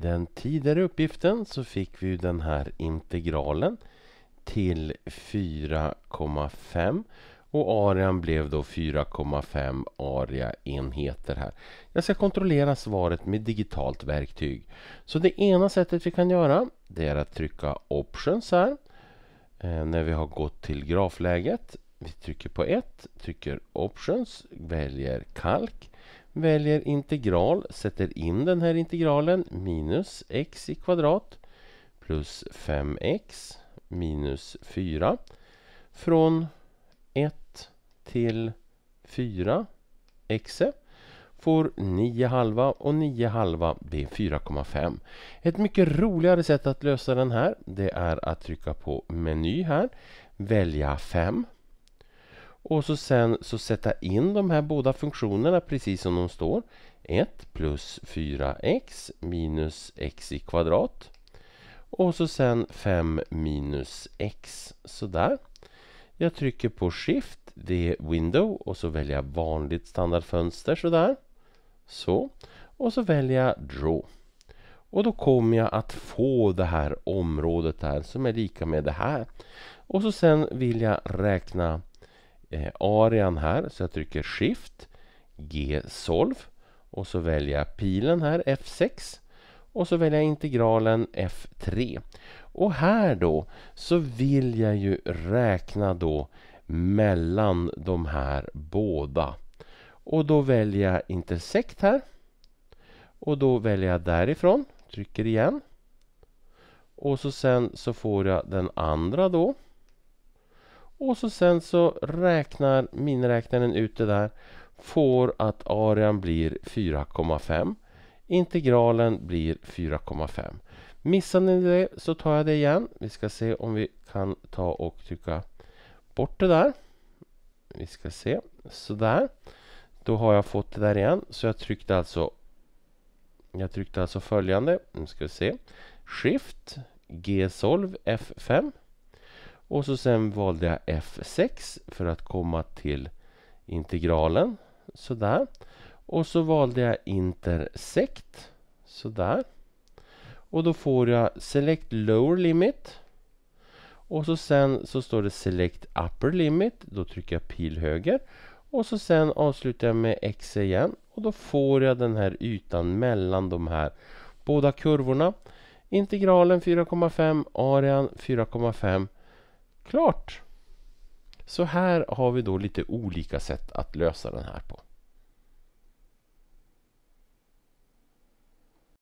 den tidigare uppgiften så fick vi den här integralen till 4,5 och arean blev då 4,5 area-enheter här. Jag ska kontrollera svaret med digitalt verktyg. Så det ena sättet vi kan göra det är att trycka options här eh, när vi har gått till grafläget. Vi trycker på 1, trycker options, väljer kalk väljer integral, sätter in den här integralen minus x i kvadrat plus 5x minus 4 från 1 till 4 x får 9 halva och 9 halva blir 4,5. Ett mycket roligare sätt att lösa den här det är att trycka på meny här, välja 5 och så sen så sätta in de här båda funktionerna precis som de står. 1 plus 4x minus x i kvadrat. Och så sen 5 minus x. Sådär. Jag trycker på Shift, det är Window och så väljer jag vanligt standardfönster sådär. Så. Och så väljer jag Draw. Och då kommer jag att få det här området här som är lika med det här. Och så sen vill jag räkna eh, arean här. Så jag trycker Shift, G Solve och så väljer jag pilen här F6 och så väljer jag integralen F3. Och här då så vill jag ju räkna då mellan de här båda. Och då väljer jag intersekt här. Och då väljer jag därifrån, trycker igen. Och så sen så får jag den andra då. Och så sen så räknar miniräknaren ut det där. Får att arean blir 4,5. Integralen blir 4,5. Missar ni det så tar jag det igen. Vi ska se om vi kan ta och trycka bort det där. Vi ska se. Sådär. Då har jag fått det där igen. Så jag tryckte alltså jag tryckte alltså följande. Nu ska vi se. Shift G-solv F5. Och så sen valde jag F6 för att komma till integralen. Sådär. Och så valde jag intersect Sådär. Och då får jag Select Lower Limit. Och så sen så står det Select Upper Limit. Då trycker jag pil höger. Och så sen avslutar jag med X igen. Och då får jag den här ytan mellan de här båda kurvorna. Integralen 4,5, arean 4,5 klart. Så här har vi då lite olika sätt att lösa den här på.